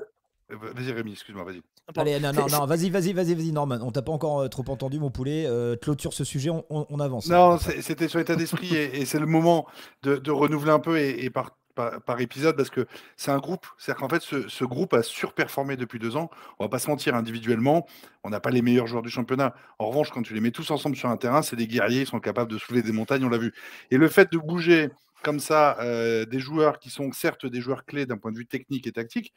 Euh, vas-y Rémi, excuse-moi, vas-y. Allez, non, non, non, vas-y, vas-y, vas-y, Norman. On t'a pas encore euh, trop entendu, mon poulet. Euh, clôture ce sujet, on, avance. Non, c'était sur l'état d'esprit et, c'est le moment de, renouveler un peu et, et par par, épisode parce que c'est un groupe. C'est-à-dire qu'en fait, ce, groupe a surperformé depuis deux ans. On va pas se mentir, individuellement, on n'a pas les meilleurs joueurs du championnat. En revanche, quand tu les mets tous ensemble sur un terrain, c'est des guerriers, ils sont capables de soulever des montagnes, on l'a vu. Et le fait de bouger comme ça euh, des joueurs qui sont certes des joueurs clés d'un point de vue technique et tactique,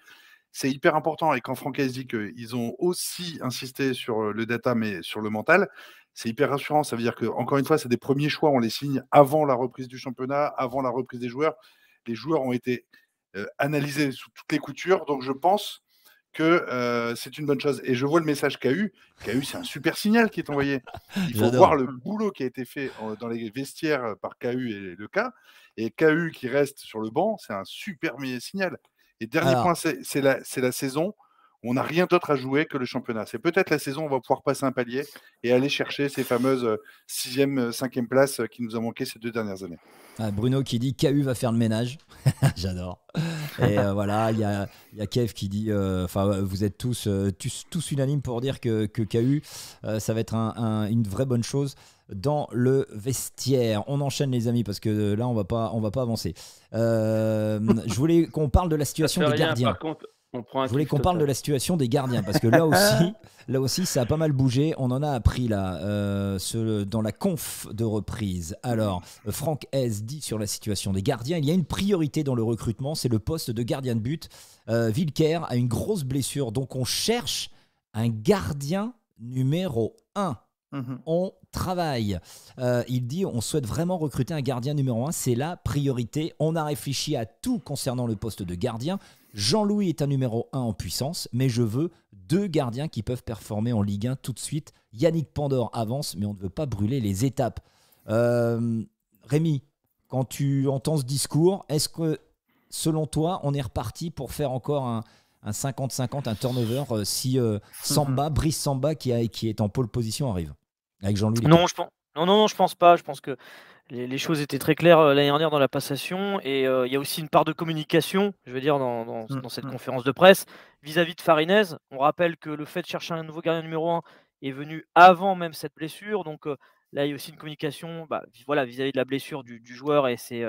c'est hyper important. Et quand Franck dit qu'ils ont aussi insisté sur euh, le data, mais sur le mental, c'est hyper rassurant. Ça veut dire que, encore une fois, c'est des premiers choix. On les signe avant la reprise du championnat, avant la reprise des joueurs les joueurs ont été euh, analysés sous toutes les coutures. Donc je pense que euh, c'est une bonne chose. Et je vois le message qu'a eu. eu, c'est un super signal qui est envoyé. Il faut voir le boulot qui a été fait dans les vestiaires euh, par KU et le cas. Et KU qui reste sur le banc, c'est un super signal. Et dernier point, c'est la saison on n'a rien d'autre à jouer que le championnat. C'est peut-être la saison où on va pouvoir passer un palier et aller chercher ces fameuses 6e, euh, 5 euh, places euh, qui nous ont manqué ces deux dernières années. Ah, Bruno qui dit KU va faire le ménage. J'adore. Et voilà, il y a, Kev qui dit enfin, vous êtes tous, tous, unanimes pour dire que, que KU, ça va être une vraie bonne chose dans le vestiaire. On enchaîne les amis parce que là on va pas on va pas avancer. je voulais qu'on parle de la situation des gardiens. On je voulais qu'on parle de la situation des gardiens parce que là aussi, là aussi, ça a pas mal bougé. On en a appris là euh, ce, dans la conf de reprise. Alors, Franck S dit sur la situation des gardiens, il y a une priorité dans le recrutement, c'est le poste de gardien de but. Vilker euh, a une grosse blessure, donc on cherche un gardien numéro 1. Mhm. On travaille. Euh, il dit on souhaite vraiment recruter un gardien numéro 1, c'est la priorité. On a réfléchi à tout concernant le poste de gardien. Jean-Louis est un numéro 1 en puissance, mais je veux deux gardiens qui peuvent performer en Ligue 1 tout de suite. Yannick Pandore avance, mais on ne veut pas brûler les étapes. Euh, Rémi, quand tu entends ce discours, est-ce que selon toi, on est reparti pour faire encore un, 50-50, un, turnover euh, si euh, mhm. Samba, Brice Samba, qui, qui est en pole position, arrive avec Jean-Louis Non, je pense. non, non, je pense pas. Je pense que les, choses étaient très claires euh, l'année dernière dans la passation et euh, il y a aussi une part de communication, je veux dire, dans, mmh, cette mmh. conférence de presse vis-à-vis de Farinez. On rappelle que le fait de chercher un nouveau gardien numéro 1 est venu avant même cette blessure, donc euh, là il y a aussi une communication bah, voilà, vis-à-vis de la blessure du, joueur et c'est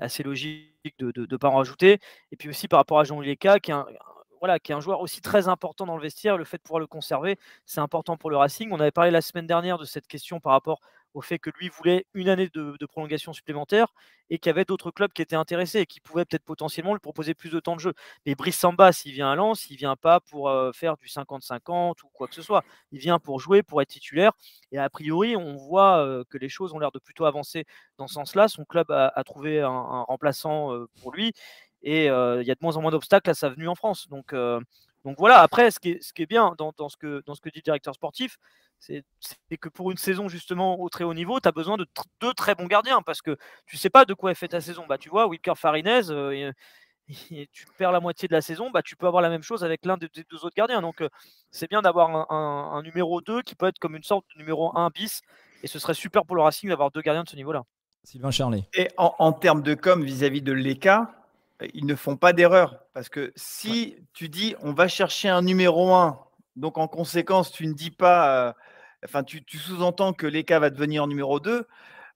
assez logique de ne pas en rajouter. Et puis aussi par rapport à Jean luc qui qui est un joueur aussi très important dans le vestiaire. Le fait de pouvoir le conserver, c'est important pour le Racing. On avait parlé la semaine dernière de cette question par rapport au fait que lui voulait une année de, prolongation supplémentaire et qu'il y avait d'autres clubs qui étaient intéressés et qui pouvaient peut-être potentiellement lui proposer plus de temps de jeu. Mais Brice Samba, s'il vient à Lens, il vient pas pour euh, faire du 50-50 ou quoi que ce soit. Il vient pour jouer, pour être titulaire. Et a priori, on voit euh, que les choses ont l'air de plutôt avancer dans ce sens-là. Son club a, trouvé un, remplaçant euh, pour lui. Et il y a de moins en moins d'obstacles à sa venue en France. Donc donc voilà, après, ce qui est, bien dans, ce que, dit le directeur sportif, c'est que pour une saison justement au très haut niveau, tu as besoin de deux très bons gardiens parce que tu sais pas de quoi est faite ta saison. Bah, tu vois, Wilker Farinez, et, euh, tu perds la moitié de la saison, bah, tu peux avoir la même chose avec l'un des, deux autres gardiens. Donc euh, c'est bien d'avoir un, numéro 2 qui peut être comme une sorte de numéro 1 bis et ce serait super pour le Racing d'avoir deux gardiens de ce niveau-là. Sylvain Charlet. Et en, termes de com vis-à-vis -vis de l'ECA, ils ne font pas d'erreur. Parce que si tu dis on va chercher un numéro 1, donc en conséquence, tu ne dis pas, euh, enfin, tu, sous-entends que l'ECA va devenir numéro 2.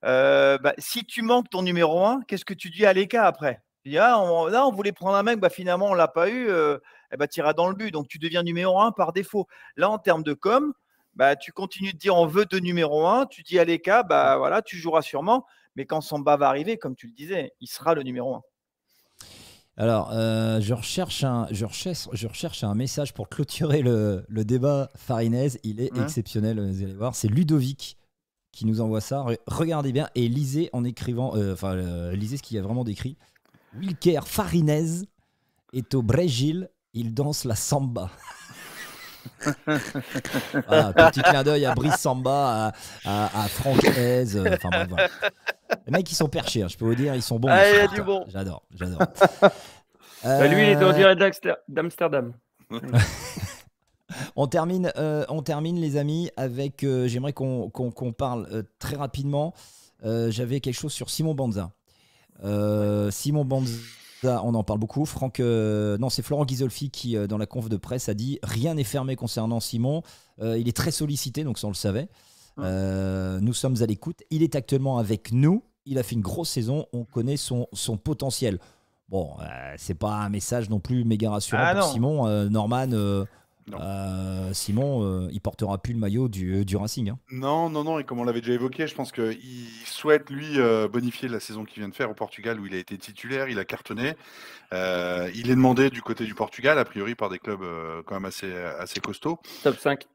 Euh, bah, si tu manques ton numéro 1, qu'est-ce que tu dis à l'ECA après ah, on, Là, on voulait prendre un mec, bah, finalement, on ne l'a pas eu, et euh, eh bah, tu iras dans le but. Donc, tu deviens numéro 1 par défaut. Là, en termes de com, bah, tu continues de dire on veut de numéro 1, tu dis à l'ECA, bah, voilà, tu joueras sûrement, mais quand bas va arriver, comme tu le disais, il sera le numéro 1. Alors, euh, je, recherche un, je, recherche, je recherche un message pour clôturer le, débat farinaise. Il est exceptionnel, euh, vous allez voir. C'est Ludovic qui nous envoie ça. regardez bien et lisez en écrivant, euh, lisez ce qu'il y a vraiment décrit. Wilker Farinaise est au Brésil, il danse la samba. petit clin d'œil à Brice Samba, à, à, à Franck Hez. Euh, les mecs, ils sont perchés, hein, je peux vous dire, ils sont bons. Ah, j'adore, j'adore. Bah, lui, il est en euh, direct d'Amsterdam. on, termine, euh, on termine, les amis, avec. J'aimerais qu'on parle très rapidement. J'avais quelque chose sur Simon Banza. Simon Banza on en parle beaucoup. Franck, euh, non, c'est Florent Ghisolfi qui, euh, dans la conf de presse, a dit rien n'est fermé concernant Simon. Euh, il est très sollicité, donc ça on le savait. nous sommes à l'écoute. Il est actuellement avec nous. Il a fait une grosse saison. On connaît son, potentiel. Bon, c'est pas un message non plus méga rassurant ah pour Simon. Norman, euh, Simon, il euh, ne il portera plus le maillot du, euh, Racing. Hein. Non, non, non. Et comme on l'avait déjà évoqué, je pense qu'il souhaite, lui, bonifier la saison qu'il vient de faire au Portugal, où il a été titulaire, il a cartonné. il est demandé du côté du Portugal, a priori, par des clubs quand même assez, assez costauds. Top 5.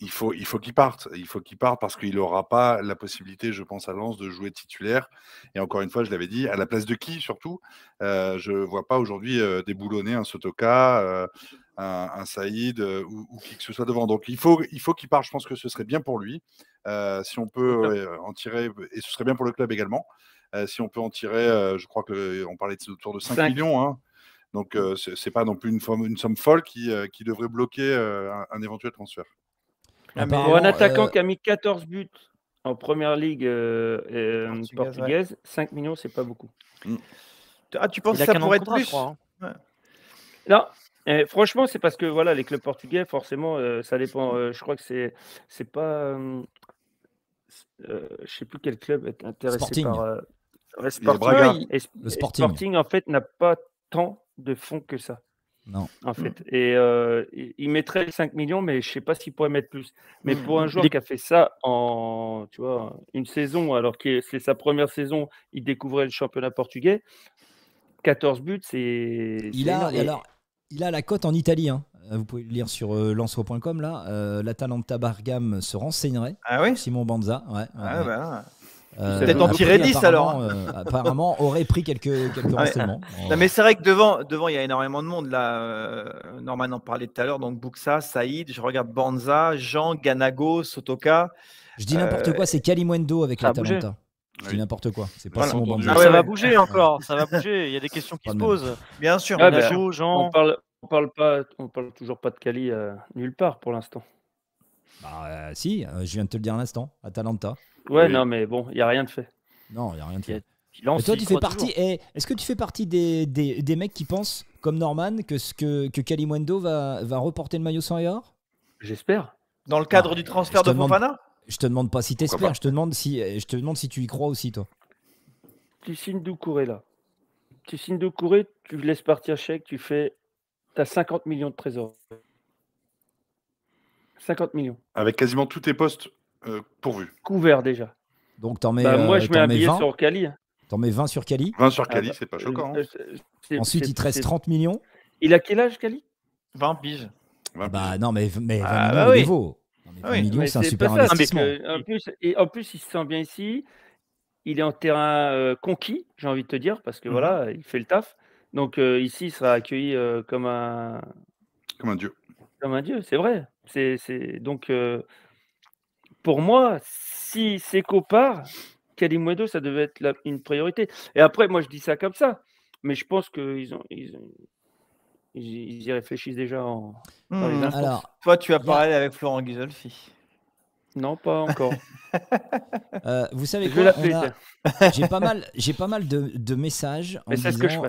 Il, faut qu'il parte. Il faut qu'il parte parce qu'il n'aura pas la possibilité, je pense, à Lens de jouer titulaire. Et encore une fois, je l'avais dit, à la place de qui, surtout Je ne vois pas aujourd'hui déboulonner un Sotoka un, Saïd euh, ou, qui que ce soit devant. Donc il faut qu'il faut qu'il parte. Je pense que ce serait bien pour lui. Euh, si on peut euh, en tirer, et ce serait bien pour le club également. si on peut en tirer, je crois qu'on parlait de autour de 5, millions. Hein. Donc, mm. c'est ce n'est pas non plus une, somme folle qui, qui devrait bloquer un, éventuel transfert. Ah, un attaquant qui a mis 14 buts en première ligue portugaise, 5 millions, c'est pas beaucoup. Mm. Ah, tu penses que ça pourrait être plus hein. Non, eh, franchement, c'est parce que voilà, les clubs portugais, forcément, euh, ça dépend. Euh, je crois que c'est c'est pas, euh, je sais plus quel club est intéressé par Sporting. le Sporting. en fait n'a pas tant de fonds que ça. Non. En mm. fait, et il mettrait 5 millions, mais je sais pas s'il pourrait mettre plus. Mais mm. pour un joueur qui a fait ça en, tu vois, une saison, alors que c'est sa première saison, il découvrait le championnat portugais. 14 buts, c'est. Il a, il a la cote en Italie. Hein. Euh, vous pouvez le lire sur euh, lanceau.com là. Euh, L'Atalanta Bargam se renseignerait. Ah oui Simon Banza. Ouais, Peut-être en tirer 10 alors. Hein. Euh, apparemment, aurait pris quelques, quelques renseignements. mais c'est vrai que devant, devant, il y a énormément de monde. Là, euh, Norman en parlait tout à l'heure. Donc, Buxa, Saïd, je regarde Banza, Jean, Ganago, Sotoka. Je dis n'importe quoi, c'est Kalimundo avec la Talenta. Je dis n'importe quoi. C'est pas Simon ah, Banza. ça va bouger encore. ça va bouger. Il y a des questions qui se posent. Bien sûr. Ah, bah, on parle pas, on parle toujours pas de Cali euh, nulle part pour l'instant. Bah euh, si, euh, je viens de te le dire à l'instant, Atalanta. Ouais, non, mais bon, il n'y a rien de fait. Non, il a rien de fait. toi, tu fais partie. Eh, est-ce que tu fais partie des, mecs qui pensent, comme Norman, que ce que, va, va reporter le maillot sans et J'espère. Dans le cadre bah, du transfert de demande, Je te demande pas si t'espères, je te demande si je te demande si tu y crois aussi, toi. Tu signes Doucouré là. Tu signes Doucouré, tu laisses partir chèque, tu fais tu as 50 millions de trésors. 50 millions. Avec quasiment tous tes postes euh, pourvus. Couverts déjà. Donc en mets. Bah, moi, euh, je mets un billet 20. sur Cali. Hein. T'en mets 20 sur Cali 20 sur Cali, ah, c'est pas bah, choquant. Euh, hein. Ensuite, il te reste 30 millions. Il a quel âge, Cali 20 piges. Bah, non, mais, 20 ah, millions, bah, vaut. 20 ah millions, c'est un super investissement. en, plus, et en plus, il se sent bien ici. Il est en terrain conquis, j'ai envie de te dire, parce que mmh. voilà, il fait le taf. Donc euh, ici, il sera accueilli euh, comme un comme un dieu. Comme un dieu, c'est vrai. C'est donc euh, pour moi, si Seco part, Kalimuedo, ça devait être une priorité. Et après, moi, je dis ça comme ça, mais je pense qu'ils ils ont ils, y réfléchissent déjà en. Hmm, alors, Toi, tu as parlé avec Florent Guizolfi. Non, pas encore. vous savez que J'ai pas mal, j'ai pas mal de, de messages. Mais c'est ce que je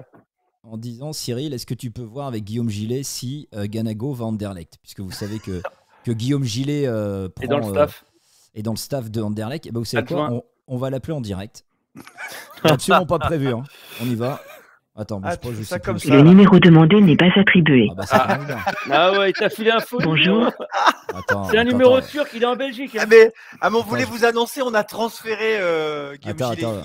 en disant Cyril, est-ce que tu peux voir avec Guillaume Gillet si euh, Ganago va Anderlecht Puisque vous savez que, que Guillaume Gillet est euh, dans le staff. Euh, et dans le staff de Anderlecht. Eh ben, vous savez quoi on, va l'appeler en direct. Absolument pas prévu. Hein. On y va. Attends, mais ah, je sais Le numéro demandé n'est pas attribué. Ah, bah, ah. ah, ouais, t'as filé un faux. Bonjour. C'est un numéro sûr turc, il est en Belgique. Hein. Ah, mais, on voulait vous annoncer, on a transféré euh, Guillaume attends,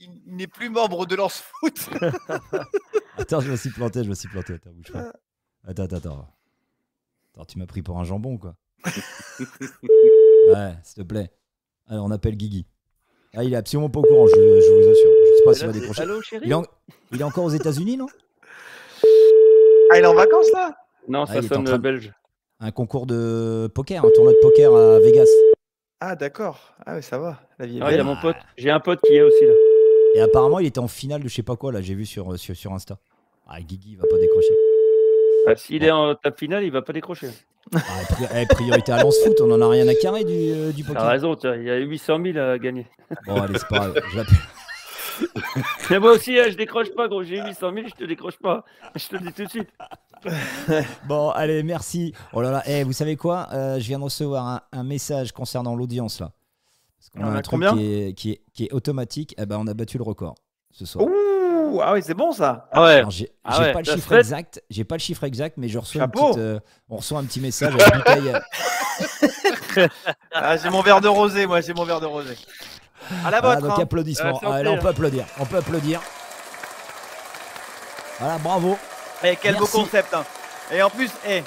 il, n'est plus membre de Lance Foot. attends, je me suis planté, je me suis planté. Attends, bouge Attends, attends, attends. Attends, tu m'as pris pour un jambon, quoi. ouais, s'il te plaît. Alors, on appelle Guigui. Ah, il est absolument pas au courant, je, vous assure. Je sais pas s'il va décrocher. il, est encore aux États-Unis, non Ah, il est en vacances là Non, ça ah, sonne belge. Un concours de poker, un tournoi de poker à Vegas. Ah, d'accord. Ah, ça va. La ah, mon pote. J'ai un pote qui est aussi là. Et apparemment, il était en finale de je sais pas quoi, là, j'ai vu sur, Insta. Ah, Guigui, il va pas décrocher. Ah, S'il est en table finale, il va pas décrocher. Ah, priorité à Lance Foot, on en a rien à carrer du, euh, du poker. T'as raison, il y a 800 000 euh, à gagner. Bon, allez, c'est pas grave, Mais moi aussi, hein, je décroche pas, gros. J'ai 800 000, je te décroche pas. Je te le dis tout de suite. bon, allez, merci. Oh là là, eh, vous savez quoi euh, Je viens de recevoir un, message concernant l'audience là. Parce a, un truc qui est, qui, est, automatique. Eh ben, on a battu le record ce soir ah oui, c'est bon ça. Ah j'ai ah pas le chiffre exact. J'ai pas le chiffre exact, mais je reçois euh, on reçoit un petit message. Ah, j'ai mon verre de rosé, moi. J'ai mon verre de rosé. À la base donc applaudissement hein. applaudissements. on peut hein. applaudir. On peut applaudir. Voilà, bravo. Et eh, quel beau concept. Hein. Et en plus, eh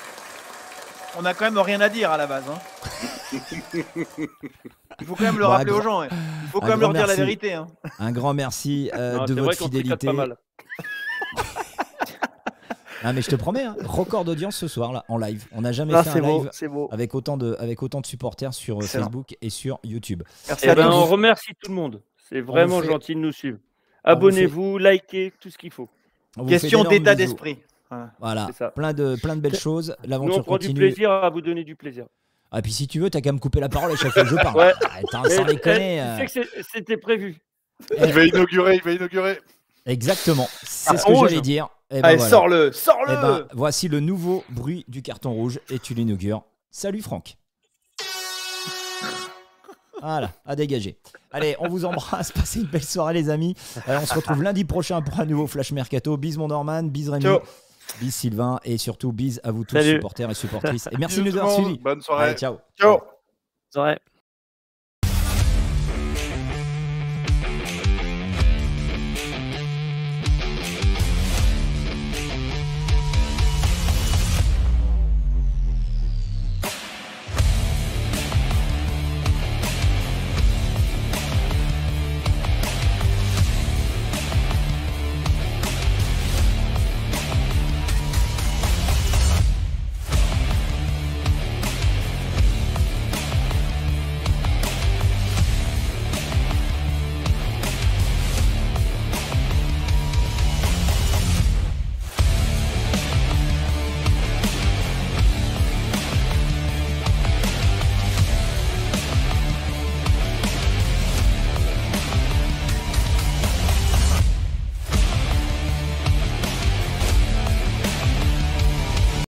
on a quand même rien à dire à la base. Hein. Il faut quand même le rappeler aux gens. Il faut quand même leur dire la vérité. Hein. Un grand merci euh, de votre fidélité. Pas mal. mais je te promets, hein, record d'audience ce soir là en live. On n'a jamais ah, fait un live avec autant de avec autant de supporters sur euh, Facebook et sur YouTube. Eh ben, on remercie tout le monde. C'est vraiment gentil de nous suivre. Abonnez-vous, likez, tout ce qu'il faut. Question d'état d'esprit. Voilà, plein de plein de belles choses. L'aventure On prend du plaisir à vous donner du plaisir. Ah, puis si tu veux, t'as qu'à me couper la parole à chaque fois que je parle. Ah, tu euh. sais que c'était prévu. Il va eh. inaugurer, il va inaugurer. Exactement. C'est ce que j'allais dire. Ben Allez, sors-le, sors-le. Eh ben, voici le nouveau bruit du carton rouge et tu l'inaugures. Salut Franck. Voilà, à dégager. Allez, on vous embrasse. Passez une belle soirée, les amis. Euh, on se retrouve lundi prochain pour un nouveau Flash Mercato. Bis, mon Norman. Bis, Rémi. Bis Sylvain et surtout bis à vous tous, supporters et supportrices. Et merci de nous avoir suivis. Bonne soirée. ciao. Ciao.